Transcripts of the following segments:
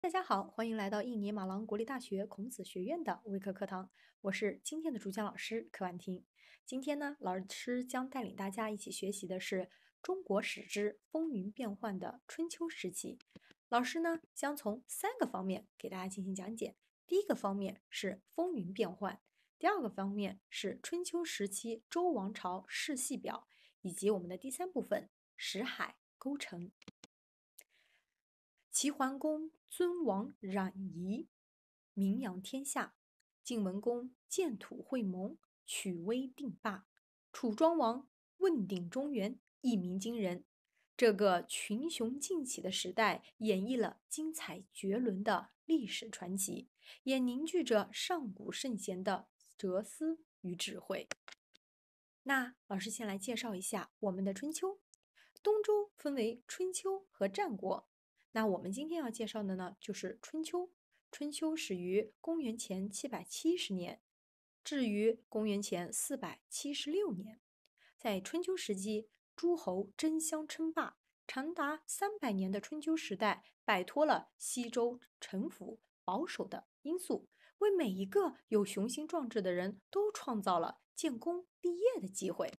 大家好，欢迎来到印尼马郎国立大学孔子学院的微课课堂，我是今天的主讲老师柯婉婷。今天呢，老师将带领大家一起学习的是中国史之风云变幻的春秋时期。老师呢，将从三个方面给大家进行讲解。第一个方面是风云变幻，第二个方面是春秋时期周王朝世系表，以及我们的第三部分史海钩沉。齐桓公尊王攘夷，名扬天下；晋文公建土会盟，取威定霸；楚庄王问鼎中原，一鸣惊人。这个群雄竞起的时代，演绎了精彩绝伦的历史传奇，也凝聚着上古圣贤的哲思与智慧。那，老师先来介绍一下我们的春秋。东周分为春秋和战国。那我们今天要介绍的呢，就是春秋。春秋始于公元前七百七十年，至于公元前四百七十六年。在春秋时期，诸侯争相称霸，长达三百年的春秋时代，摆脱了西周臣服保守的因素，为每一个有雄心壮志的人都创造了建功立业的机会。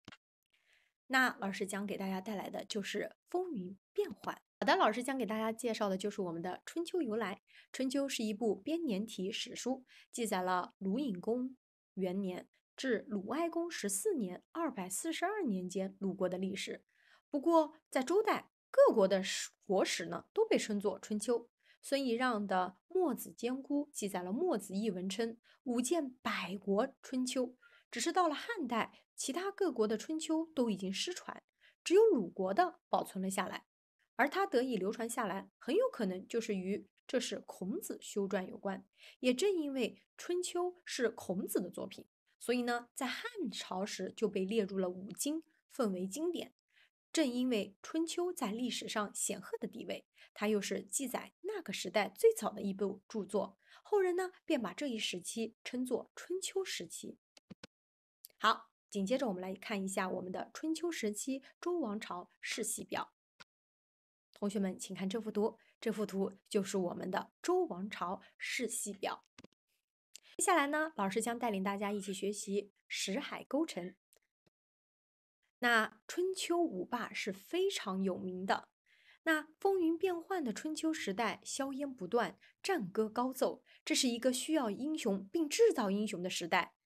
那老师将给大家带来的就是风云变幻。好的，老师将给大家介绍的就是我们的《春秋》由来。《春秋》是一部编年体史书，记载了鲁隐公元年至鲁哀公十四年二百四十二年间鲁国的历史。不过，在周代各国的史国史呢，都被称作《春秋》。孙诒让的《墨子兼孤》记载了墨子一文称：“吾见百国春秋。”只是到了汉代，其他各国的春秋都已经失传，只有鲁国的保存了下来。而它得以流传下来，很有可能就是与这是孔子修撰有关。也正因为《春秋》是孔子的作品，所以呢，在汉朝时就被列入了五经，奉为经典。正因为《春秋》在历史上显赫的地位，它又是记载那个时代最早的一部著作，后人呢便把这一时期称作春秋时期。好，紧接着我们来看一下我们的春秋时期周王朝世系表。同学们，请看这幅图，这幅图就是我们的周王朝世系表。接下来呢，老师将带领大家一起学习石海沟陈。那春秋五霸是非常有名的。那风云变幻的春秋时代，硝烟不断，战歌高奏，这是一个需要英雄并制造英雄的时代。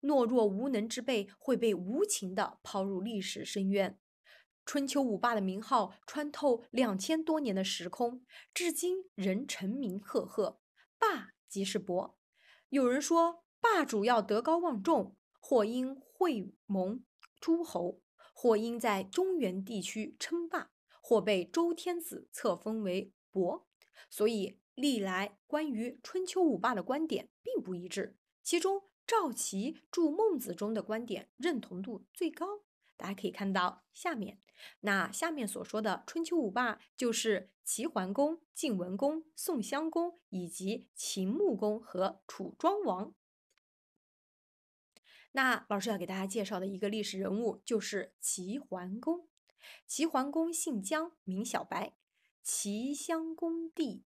懦弱无能之辈会被无情地抛入历史深渊。春秋五霸的名号穿透两千多年的时空，至今仍成名赫赫。霸即是伯，有人说霸主要德高望重，或因会盟诸侯，或因在中原地区称霸，或被周天子册封为伯。所以，历来关于春秋五霸的观点并不一致，其中。赵齐注《孟子》中的观点认同度最高。大家可以看到下面，那下面所说的春秋五霸就是齐桓公、晋文公、宋襄公以及秦穆公和楚庄王。那老师要给大家介绍的一个历史人物就是齐桓公。齐桓公姓姜，名小白，齐襄公帝，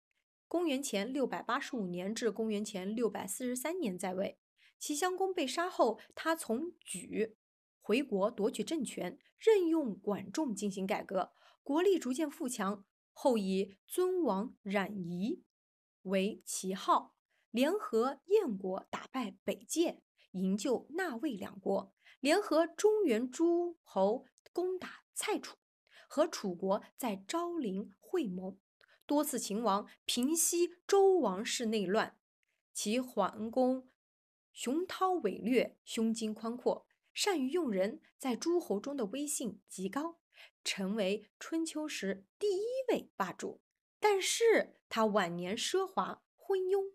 公元前六百八十五年至公元前六百四十三年在位。齐襄公被杀后，他从莒回国夺取政权，任用管仲进行改革，国力逐渐富强。后以尊王攘夷为旗号，联合燕国打败北界，营救纳卫两国，联合中原诸侯攻打蔡楚，和楚国在昭陵会盟，多次秦王，平息周王室内乱。齐桓公。雄韬伟略，胸襟宽阔，善于用人，在诸侯中的威信极高，成为春秋时第一位霸主。但是他晚年奢华昏庸，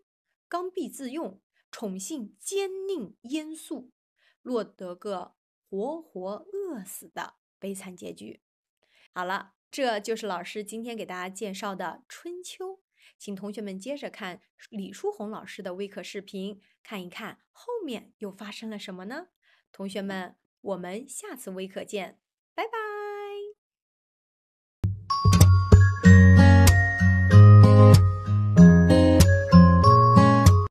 刚愎自用，宠信奸佞阉素，落得个活活饿死的悲惨结局。好了，这就是老师今天给大家介绍的春秋。请同学们接着看李淑红老师的微课视频，看一看后面又发生了什么呢？同学们，我们下次微课见，拜拜。